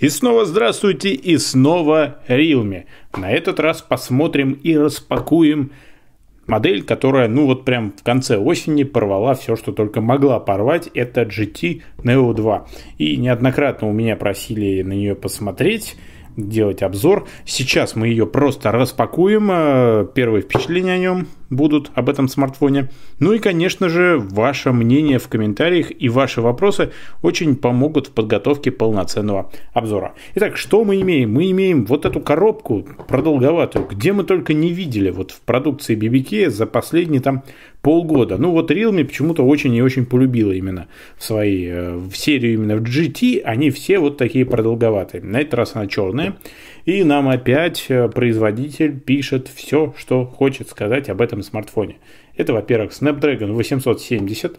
И снова здравствуйте, и снова Realme. На этот раз посмотрим и распакуем модель, которая, ну вот прям в конце осени порвала все, что только могла порвать. Это GT Neo 2. И неоднократно у меня просили на нее посмотреть делать обзор. Сейчас мы ее просто распакуем. Э, Первые впечатления о нем будут об этом смартфоне. Ну и, конечно же, ваше мнение в комментариях и ваши вопросы очень помогут в подготовке полноценного обзора. Итак, что мы имеем? Мы имеем вот эту коробку продолговатую, где мы только не видели вот в продукции BBK за последние там полгода. Ну вот Realme почему-то очень и очень полюбила именно в своей э, в серию именно в GT, они все вот такие продолговатые. На этот раз она черная. И нам опять э, производитель пишет все, что хочет сказать об этом смартфоне. Это, во-первых, Snapdragon 870,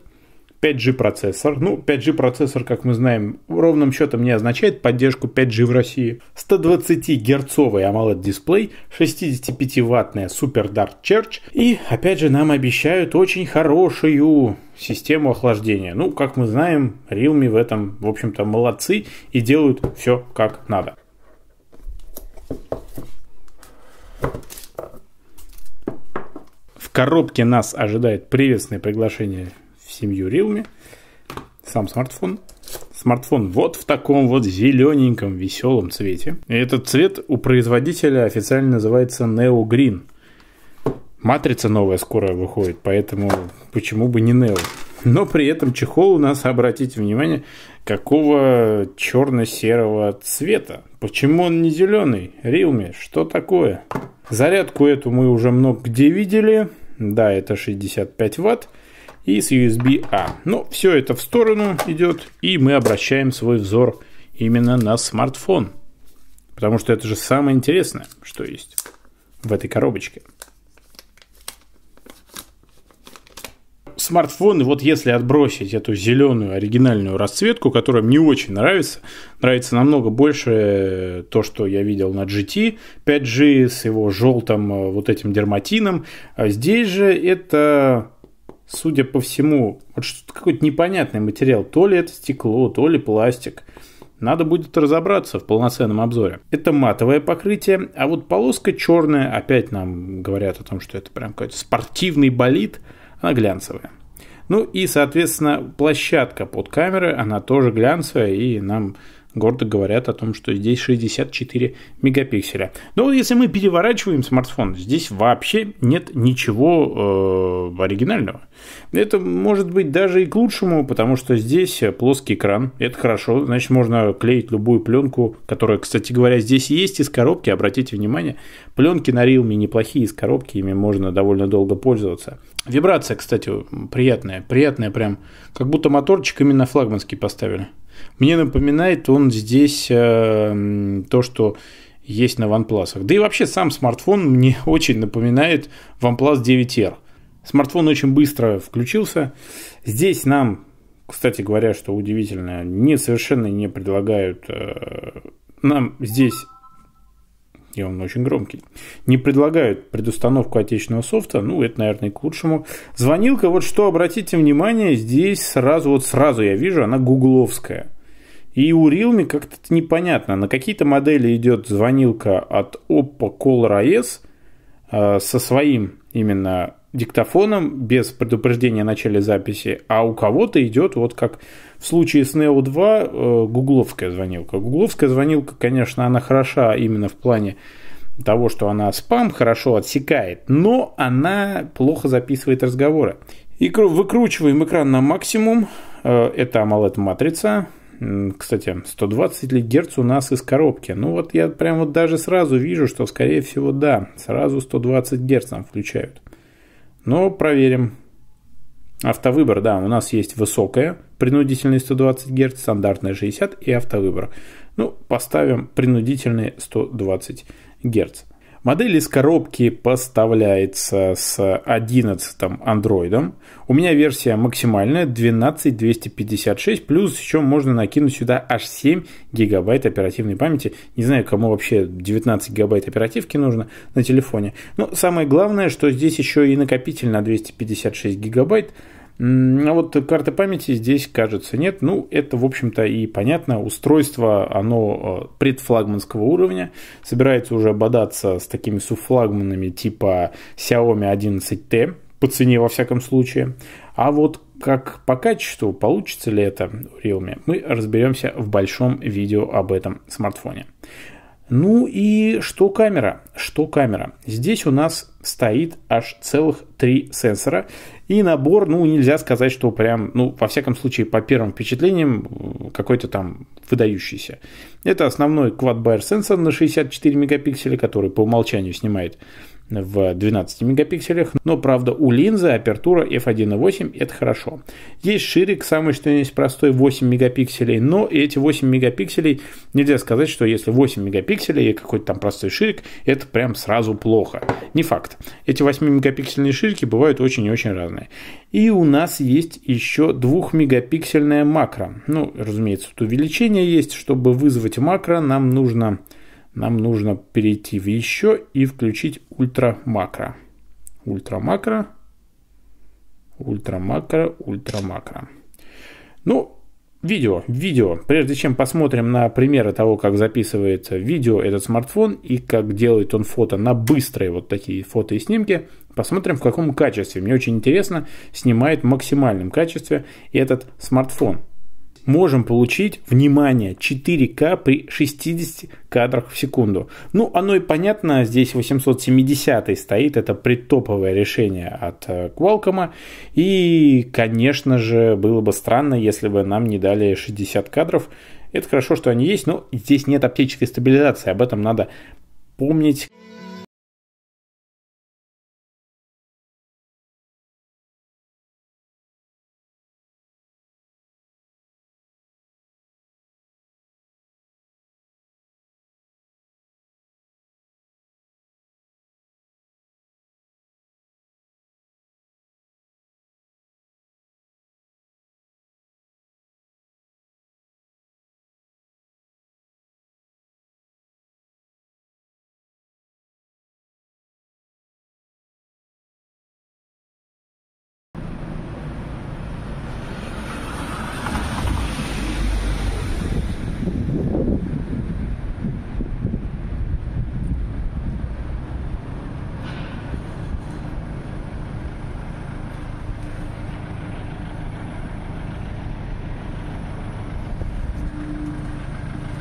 5G процессор. Ну, 5G процессор, как мы знаем, ровным счетом не означает поддержку 5G в России. 120-герцовый AMOLED-дисплей, 65-ваттная Super Dark Church. И, опять же, нам обещают очень хорошую систему охлаждения. Ну, как мы знаем, Realme в этом, в общем-то, молодцы и делают все как надо. В коробке нас ожидает приветственное приглашение в семью Realme. Сам смартфон. Смартфон вот в таком вот зелененьком веселом цвете. И этот цвет у производителя официально называется Neo Green. Матрица новая скоро выходит, поэтому почему бы не Neo? но при этом чехол у нас, обратите внимание, какого черно-серого цвета. Почему он не зеленый? Рилми, что такое? Зарядку эту мы уже много где видели. Да, это 65 ватт и с USB-A. Но все это в сторону идет, и мы обращаем свой взор именно на смартфон. Потому что это же самое интересное, что есть в этой коробочке. смартфоны, вот если отбросить эту зеленую оригинальную расцветку, которая мне очень нравится, нравится намного больше э, то, что я видел на GT 5G с его желтым э, вот этим дерматином. А здесь же это, судя по всему, вот какой-то непонятный материал. То ли это стекло, то ли пластик. Надо будет разобраться в полноценном обзоре. Это матовое покрытие, а вот полоска черная, опять нам говорят о том, что это прям какой-то спортивный болид – она глянцевая. Ну и, соответственно, площадка под камеры, она тоже глянцевая, и нам гордо говорят о том, что здесь 64 мегапикселя. Но если мы переворачиваем смартфон, здесь вообще нет ничего э, оригинального. Это может быть даже и к лучшему, потому что здесь плоский экран, это хорошо, значит можно клеить любую пленку, которая, кстати говоря, здесь есть из коробки, обратите внимание, пленки на Realme неплохие из коробки, ими можно довольно долго пользоваться. Вибрация, кстати, приятная, приятная прям, как будто моторчик именно флагманский поставили. Мне напоминает он здесь э, то, что есть на OnePlus. Да и вообще сам смартфон мне очень напоминает OnePlus 9R. Смартфон очень быстро включился. Здесь нам, кстати говоря, что удивительно, не совершенно не предлагают э, нам здесь и он очень громкий, не предлагают предустановку отечественного софта, ну, это, наверное, к лучшему. Звонилка, вот что, обратите внимание, здесь сразу, вот сразу я вижу, она гугловская. И у Realme как-то непонятно. На какие-то модели идет звонилка от Oppo Color IS э, со своим именно диктофоном без предупреждения о начале записи, а у кого-то идет вот как в случае с Neo 2 э, гугловская звонилка. Гугловская звонилка, конечно, она хороша именно в плане того, что она спам хорошо отсекает, но она плохо записывает разговоры. И выкручиваем экран на максимум. Э, это AMOLED матрица. Кстати, 120 ли Гц у нас из коробки. Ну вот я прям вот даже сразу вижу, что скорее всего да, сразу 120 Гц включают. Но ну, проверим. Автовыбор, да, у нас есть высокая, принудительный 120 Гц, стандартная 60 и автовыбор. Ну, поставим принудительные 120 Гц. Модель из коробки поставляется с 11 Android. У меня версия максимальная 12256, плюс еще можно накинуть сюда аж 7 гигабайт оперативной памяти. Не знаю, кому вообще 19 гигабайт оперативки нужно на телефоне. Но самое главное, что здесь еще и накопитель на 256 гигабайт, а вот карты памяти здесь, кажется, нет. Ну, это, в общем-то, и понятно. Устройство, оно э, предфлагманского уровня. Собирается уже бодаться с такими суфлагманами типа Xiaomi 11T, по цене во всяком случае. А вот как по качеству, получится ли это в Realme, мы разберемся в большом видео об этом смартфоне. Ну и что камера? Что камера? Здесь у нас стоит аж целых три сенсора. И набор, ну, нельзя сказать, что прям, ну, во всяком случае, по первым впечатлениям, какой-то там выдающийся. Это основной quad-байер сенсор на 64 мегапикселя, который по умолчанию снимает в 12 мегапикселях, но правда у линзы апертура f1.8 это хорошо. Есть ширик, самый что есть простой 8 мегапикселей, но эти 8 мегапикселей нельзя сказать, что если 8 мегапикселей и какой-то там простой ширик, это прям сразу плохо. Не факт. Эти 8 мегапиксельные ширики бывают очень и очень разные. И у нас есть еще 2 мегапиксельная макро. Ну, разумеется, тут увеличение есть. Чтобы вызвать макро, нам нужно нам нужно перейти в еще и включить ультра макро. Ультра макро, ультра макро, ультра макро. Ну, видео, видео. Прежде чем посмотрим на примеры того, как записывается видео этот смартфон и как делает он фото на быстрые вот такие фото и снимки, посмотрим в каком качестве. Мне очень интересно, снимает в максимальном качестве этот смартфон можем получить, внимание, 4К при 60 кадрах в секунду. Ну, оно и понятно, здесь 870 стоит, это предтоповое решение от э, Qualcomm, и, конечно же, было бы странно, если бы нам не дали 60 кадров. Это хорошо, что они есть, но здесь нет оптической стабилизации, об этом надо помнить.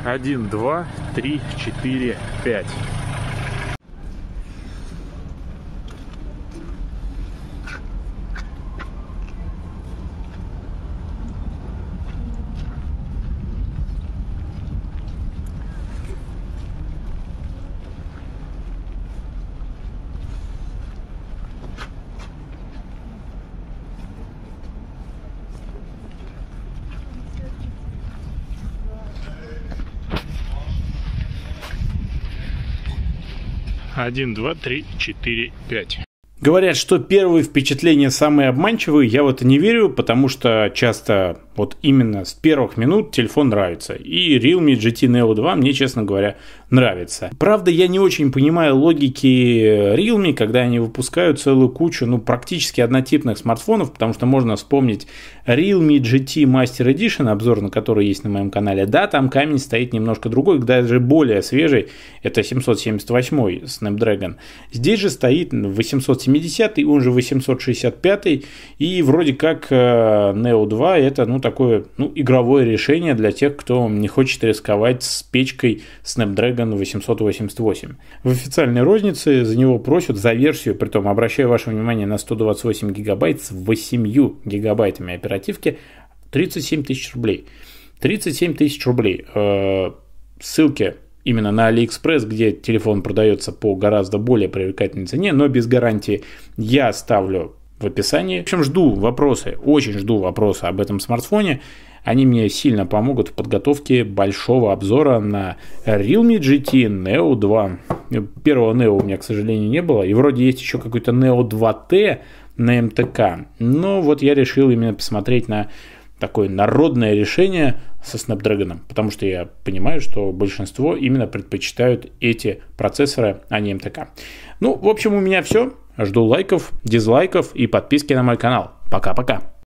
1, 2, 3, 4, 5. 1, 2, 3, 4, 5. Говорят, что первые впечатления самые обманчивые, я в это не верю, потому что часто вот именно с первых минут телефон нравится. И Realme GT Neo 2 мне, честно говоря, нравится. Правда, я не очень понимаю логики Realme, когда они выпускают целую кучу, ну, практически однотипных смартфонов, потому что можно вспомнить Realme GT Master Edition, обзор на который есть на моем канале. Да, там камень стоит немножко другой, даже более свежий. Это 778 Snapdragon. Здесь же стоит 870, он же 865, и вроде как э, Neo 2 это, ну, такое ну, игровое решение для тех, кто не хочет рисковать с печкой Snapdragon 888. В официальной рознице за него просят за версию, при том обращаю ваше внимание на 128 гигабайт с 8 гигабайтами оперативки, 37 тысяч рублей. 37 тысяч рублей. Э, ссылки именно на AliExpress, где телефон продается по гораздо более привлекательной цене, но без гарантии, я ставлю в описании. В общем, жду вопросы, очень жду вопросы об этом смартфоне. Они мне сильно помогут в подготовке большого обзора на Realme GT Neo 2. Первого Neo у меня, к сожалению, не было. И вроде есть еще какой-то Neo 2T на МТК. Но вот я решил именно посмотреть на такое народное решение со Snapdragon, потому что я понимаю, что большинство именно предпочитают эти процессоры, а не МТК. Ну, в общем, у меня все. Жду лайков, дизлайков и подписки на мой канал. Пока-пока.